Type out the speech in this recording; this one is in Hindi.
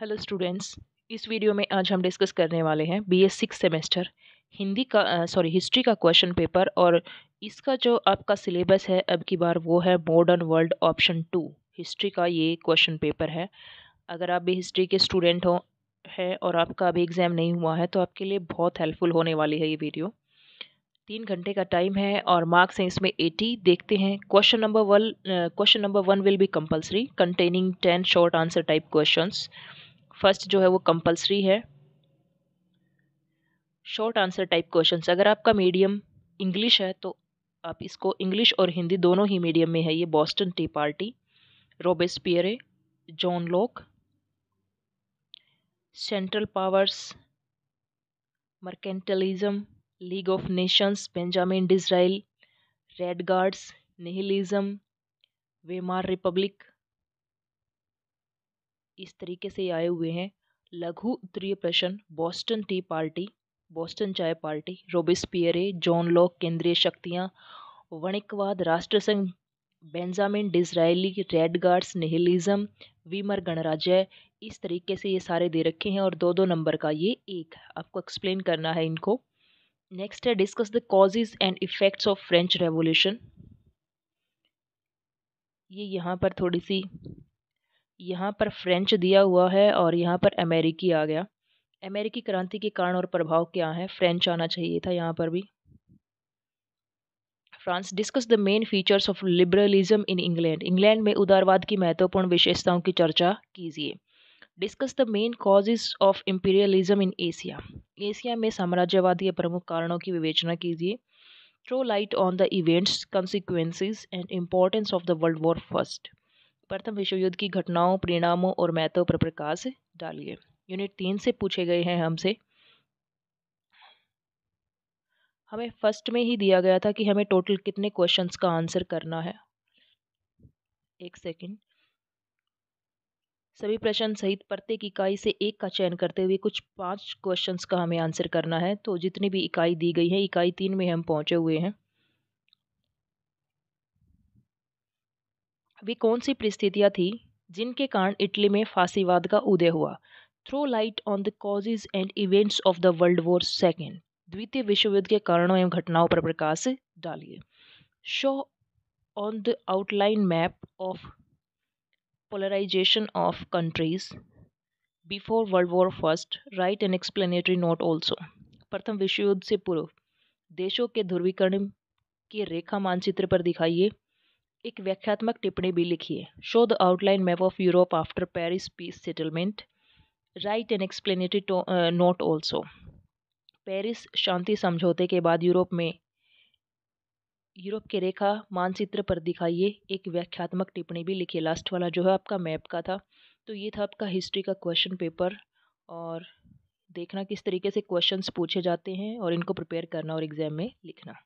हेलो स्टूडेंट्स इस वीडियो में आज हम डिस्कस करने वाले हैं B S six semester Hindi का सॉरी हिस्ट्री का क्वेश्चन पेपर और इसका जो आपका सिलेबस है अब की बार वो है modern world option two history का ये क्वेश्चन पेपर है अगर आप भी हिस्ट्री के स्टूडेंट हो है और आपका अभी एग्ज़ाम नहीं हुआ है तो आपके लिए बहुत हेल्पफुल होने वाली है ये वीडियो तीन घंटे का टाइम है और मार्क्स हैं इसमें एटी देखते हैं question number one question number one will be compulsory containing ten short answer type questions first जो है वो कंपलसरी है शॉर्ट आंसर टाइप क्वेश्चन अगर आपका मीडियम इंग्लिश है तो आप इसको इंग्लिश और हिंदी दोनों ही मीडियम में है ये Boston Tea Party Robespierre John Locke Central Powers mercantilism League of Nations Benjamin Disraeli Red Guards nihilism Weimar Republic इस तरीके से ये आए हुए हैं लघु उत्तरीय प्रश्न बॉस्टन टी पार्टी बॉस्टन चाय party Robespierre John Locke केंद्रीय शक्तियाँ वणिकवाद राष्ट्रसंघ Benjamin Disraeli Red Guards nihilism Weimar गणराज्य इस तरीके से ये सारे दे रखे हैं और दो दो नंबर का ये एक आपको एक्सप्लेन करना है इनको नेक्स्ट है discuss the causes and effects of French Revolution ये यहाँ पर थोड़ी सी यहाँ पर फ्रेंच दिया हुआ है और यहाँ पर अमेरिकी आ गया अमेरिकी क्रांति के कारण और प्रभाव क्या है फ्रेंच आना चाहिए था यहाँ पर भी France discuss the main features of liberalism in England England में उदारवाद की महत्वपूर्ण विशेषताओं की चर्चा कीजिए discuss the main causes of imperialism in Asia Asia में साम्राज्यवाद के प्रमुख कारणों की विवेचना कीजिए throw light on the events consequences and importance of the World War first प्रथम विश्व युद्ध की घटनाओं परिणामों और महत्व पर प्रकाश डालिए यूनिट तीन से पूछे गए हैं हमसे हमें फर्स्ट में ही दिया गया था कि हमें टोटल कितने क्वेश्चंस का आंसर करना है एक सेकंड सभी प्रश्न सहित प्रत्येक इकाई से एक का चयन करते हुए कुछ पांच क्वेश्चंस का हमें आंसर करना है तो जितनी भी इकाई दी गई है इकाई तीन में हम पहुंचे हुए हैं वे कौन सी परिस्थितियाँ थीं जिनके कारण इटली में फांसीवाद का उदय हुआ throw light on the causes and events of the World War second द्वितीय विश्व युद्ध के कारणों एवं घटनाओं पर प्रकाश डालिए show on the outline map of polarisation of countries before World War first write an explanatory note also प्रथम विश्व युद्ध से पूर्व देशों के ध्रुवीकरण के रेखा मानचित्र पर दिखाइए एक व्याख्यात्मक टिप्पणी भी लिखिए show the outline map of Europe after Paris peace settlement write an explanatory note also Paris शांति समझौते के बाद यूरोप में यूरोप के रेखा मानचित्र पर दिखाइए एक व्याख्यात्मक टिप्पणी भी लिखी लास्ट वाला जो है आपका मैप का था तो ये था आपका हिस्ट्री का क्वेश्चन पेपर और देखना किस तरीके से क्वेश्चंस पूछे जाते हैं और इनको प्रिपेयर करना और एग्ज़ाम में लिखना